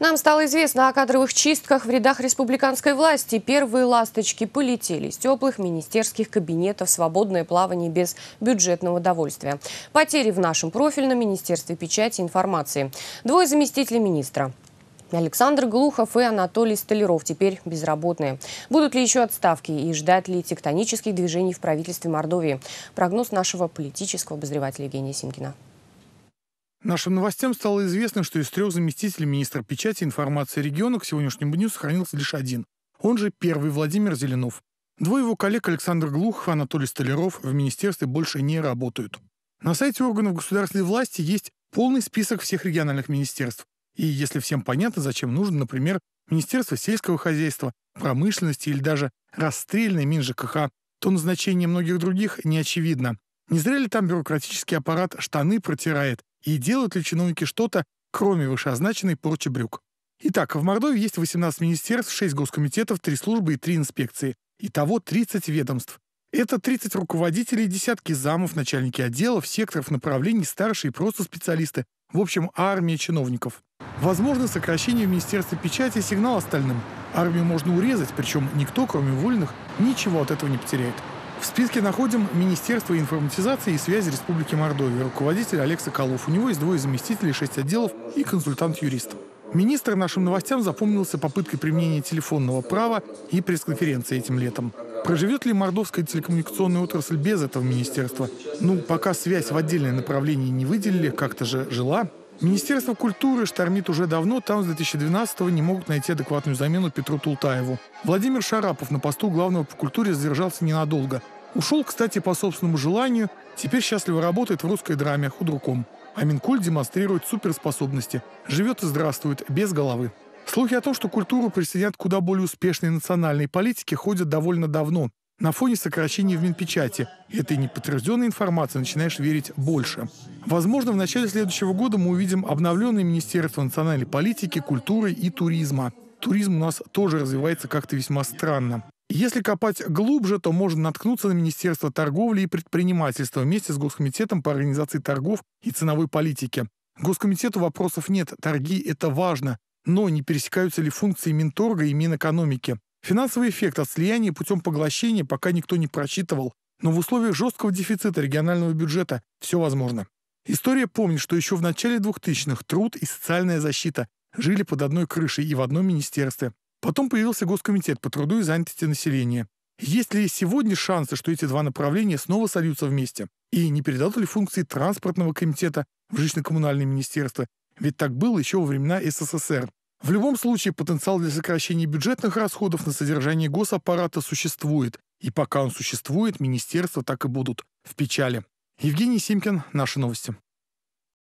Нам стало известно о кадровых чистках в рядах республиканской власти. Первые ласточки полетели с теплых министерских кабинетов, свободное плавание без бюджетного довольствия. Потери в нашем профильном Министерстве печати и информации. Двое заместителей министра. Александр Глухов и Анатолий Столяров теперь безработные. Будут ли еще отставки и ждать ли тектонических движений в правительстве Мордовии? Прогноз нашего политического обозревателя Евгения Симкина. Нашим новостям стало известно, что из трех заместителей министра печати и информации региона к сегодняшнему дню сохранился лишь один, он же первый Владимир Зеленов. Двое его коллег Александр Глухов и Анатолий Столяров в министерстве больше не работают. На сайте органов государственной власти есть полный список всех региональных министерств. И если всем понятно, зачем нужно, например, Министерство сельского хозяйства, промышленности или даже расстрельный МинЖКХ, то назначение многих других не очевидно. Не зря ли там бюрократический аппарат штаны протирает, и делают ли чиновники что-то, кроме вышеозначенной порчи брюк? Итак, в Мордовии есть 18 министерств, 6 госкомитетов, 3 службы и 3 инспекции. Итого 30 ведомств. Это 30 руководителей, десятки замов, начальники отделов, секторов, направлений, старшие и просто специалисты. В общем, армия чиновников. Возможно, сокращение в Министерстве печати – сигнал остальным. Армию можно урезать, причем никто, кроме вольных, ничего от этого не потеряет. В списке находим Министерство информатизации и связи Республики Мордовия, руководитель Олег Соколов. У него есть двое заместителей, шесть отделов и консультант-юрист. Министр нашим новостям запомнился попыткой применения телефонного права и пресс-конференции этим летом. Проживет ли мордовская телекоммуникационная отрасль без этого министерства? Ну, пока связь в отдельное направление не выделили, как-то же жила, Министерство культуры штормит уже давно, там с 2012 не могут найти адекватную замену Петру Тултаеву. Владимир Шарапов на посту главного по культуре задержался ненадолго. Ушел, кстати, по собственному желанию, теперь счастливо работает в русской драме худруком. А Минкуль демонстрирует суперспособности. Живет и здравствует, без головы. Слухи о том, что культуру присоединят куда более успешной национальной политике, ходят довольно давно на фоне сокращений в Минпечати. Этой неподтвержденной информации начинаешь верить больше. Возможно, в начале следующего года мы увидим обновленное Министерство национальной политики, культуры и туризма. Туризм у нас тоже развивается как-то весьма странно. Если копать глубже, то можно наткнуться на Министерство торговли и предпринимательства вместе с Госкомитетом по организации торгов и ценовой политики. Госкомитету вопросов нет, торги – это важно, но не пересекаются ли функции Минторга и Минэкономики? Финансовый эффект от слияния путем поглощения пока никто не просчитывал, но в условиях жесткого дефицита регионального бюджета все возможно. История помнит, что еще в начале 2000-х труд и социальная защита жили под одной крышей и в одном министерстве. Потом появился Госкомитет по труду и занятости населения. Есть ли сегодня шансы, что эти два направления снова сольются вместе? И не передадут ли функции транспортного комитета в жилищно-коммунальное министерство? Ведь так было еще во времена СССР. В любом случае, потенциал для сокращения бюджетных расходов на содержание госаппарата существует, и пока он существует, министерства так и будут в печали. Евгений Симкин, «Наши новости».